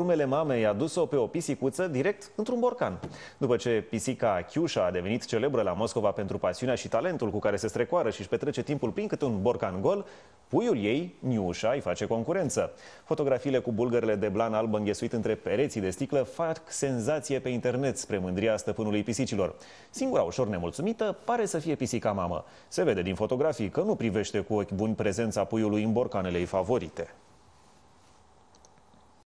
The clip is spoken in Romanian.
Urmele mamei a dus-o pe o pisicuță direct într-un borcan. După ce pisica Chiușa a devenit celebră la Moscova pentru pasiunea și talentul cu care se strecoară și își petrece timpul prin câte un borcan gol, puiul ei, Niușa, îi face concurență. Fotografiile cu bulgările de blan alb înghesuit între pereții de sticlă fac senzație pe internet spre mândria stăpânului pisicilor. Singura ușor nemulțumită pare să fie pisica mamă. Se vede din fotografii că nu privește cu ochi buni prezența puiului în borcanele ei favorite.